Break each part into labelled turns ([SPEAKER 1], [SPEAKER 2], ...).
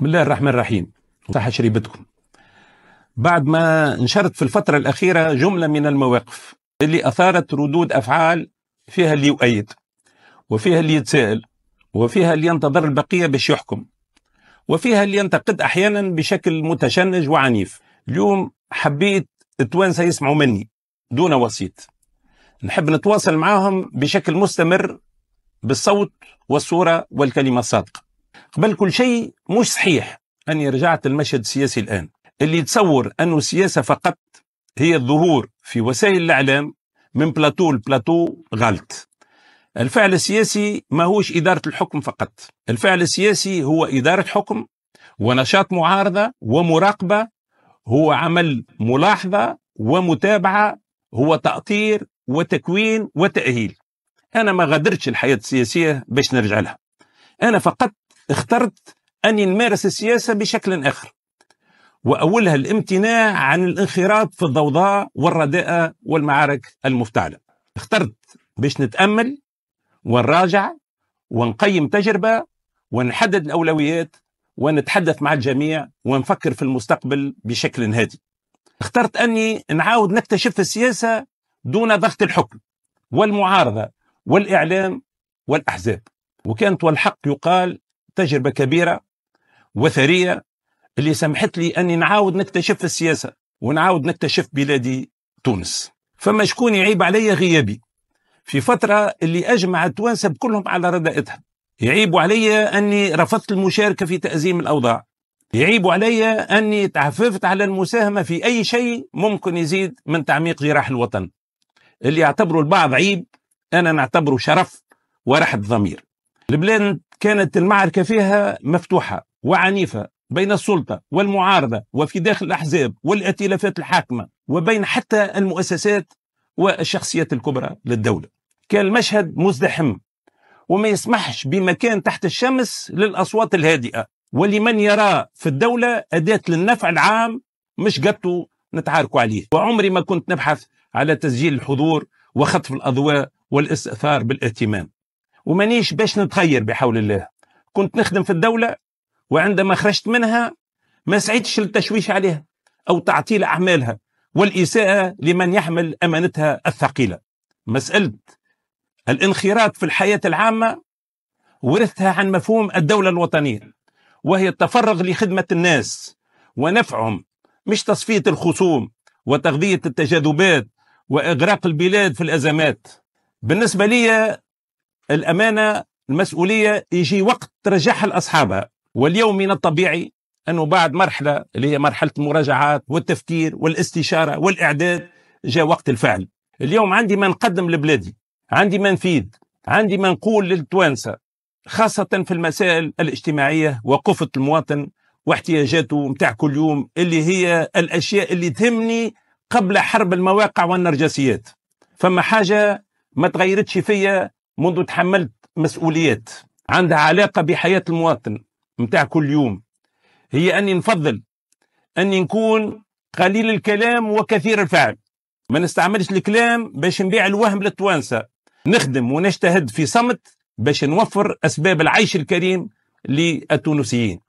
[SPEAKER 1] بسم الله الرحمن الرحيم صح شريبتكم بعد ما نشرت في الفترة الأخيرة جملة من المواقف اللي أثارت ردود أفعال فيها اللي يؤيد وفيها اللي يتساءل وفيها اللي ينتظر البقية باش يحكم وفيها اللي ينتقد أحيانا بشكل متشنج وعنيف اليوم حبيت التوانسة يسمعوا مني دون وسيط نحب نتواصل معاهم بشكل مستمر بالصوت والصورة والكلمة الصادقة قبل كل شيء مش صحيح أني رجعت المشهد السياسي الآن اللي يتصور أنه السياسة فقط هي الظهور في وسائل الإعلام من بلاتو لبلاتو غلط الفعل السياسي ما هوش إدارة الحكم فقط الفعل السياسي هو إدارة حكم ونشاط معارضة ومراقبة هو عمل ملاحظة ومتابعة هو تأطير وتكوين وتأهيل أنا ما غادرتش الحياة السياسية باش نرجع لها أنا فقط اخترت أن نمارس السياسة بشكل آخر وأولها الامتناع عن الانخراط في الضوضاء والرداءة والمعارك المفتعلة اخترت باش نتأمل ونراجع ونقيم تجربة ونحدد الأولويات ونتحدث مع الجميع ونفكر في المستقبل بشكل هادي اخترت أني نعاود نكتشف السياسة دون ضغط الحكم والمعارضة والإعلام والأحزاب وكانت والحق يقال تجربه كبيره وثريه اللي سمحت لي اني نعاود نكتشف في السياسه ونعاود نكتشف بلادي تونس فما شكون يعيب علي غيابي في فتره اللي اجمع التوانسه كلهم على ردائتها يعيب علي اني رفضت المشاركه في تازيم الاوضاع يعيب علي اني تعففت على المساهمه في اي شيء ممكن يزيد من تعميق جراح الوطن اللي يعتبره البعض عيب انا نعتبره شرف ورحب ضمير البلاد كانت المعركة فيها مفتوحة وعنيفة بين السلطة والمعارضة وفي داخل الأحزاب والائتلافات الحاكمة وبين حتى المؤسسات والشخصيات الكبرى للدولة كان المشهد مزدحم وما يسمحش بمكان تحت الشمس للأصوات الهادئة ولمن يرى في الدولة أداة للنفع العام مش قطو نتعاركوا عليه وعمري ما كنت نبحث على تسجيل الحضور وخطف الأضواء والاستثار بالاهتمام ومانيش باش نتغير بحول الله كنت نخدم في الدولة وعندما خرجت منها ما سعيتش للتشويش عليها أو تعطيل أعمالها والإساءة لمن يحمل أمانتها الثقيلة مسألة الانخراط في الحياة العامة ورثتها عن مفهوم الدولة الوطنية وهي التفرغ لخدمة الناس ونفعهم مش تصفية الخصوم وتغذية التجاذبات وإغراق البلاد في الأزمات بالنسبة لي الامانه المسؤوليه يجي وقت ترجعها لاصحابها واليوم من الطبيعي انه بعد مرحله اللي هي مرحله المراجعات والتفكير والاستشاره والاعداد جاء وقت الفعل اليوم عندي ما نقدم لبلادي عندي ما نفيد عندي ما نقول للتوانسه خاصه في المسائل الاجتماعيه وقفه المواطن واحتياجاته متاع كل يوم اللي هي الاشياء اللي تهمني قبل حرب المواقع والنرجسيات فما حاجه ما تغيرتش فيا منذ تحملت مسؤوليات عندها علاقة بحياة المواطن متاع كل يوم هي أني نفضل أني نكون قليل الكلام وكثير الفعل ما نستعملش الكلام باش نبيع الوهم للتوانسة نخدم ونجتهد في صمت باش نوفر أسباب العيش الكريم للتونسيين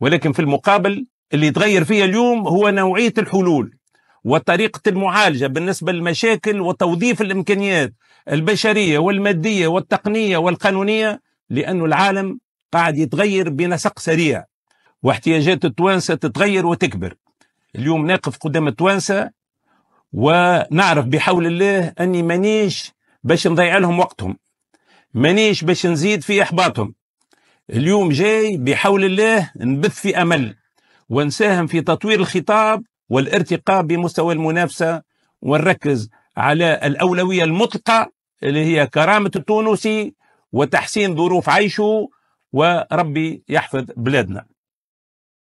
[SPEAKER 1] ولكن في المقابل اللي تغير فيها اليوم هو نوعية الحلول وطريقة المعالجة بالنسبة للمشاكل وتوظيف الإمكانيات البشرية والمادية والتقنية والقانونية لأن العالم قاعد يتغير بنسق سريع واحتياجات التوانسة تتغير وتكبر اليوم نقف قدام التوانسة ونعرف بحول الله أني مانيش باش نضيع لهم وقتهم مانيش باش نزيد في إحباطهم اليوم جاي بحول الله نبث في أمل ونساهم في تطوير الخطاب والارتقاء بمستوى المنافسه ونركز على الاولويه المطلقه اللي هي كرامه التونسي وتحسين ظروف عيشه وربي يحفظ بلادنا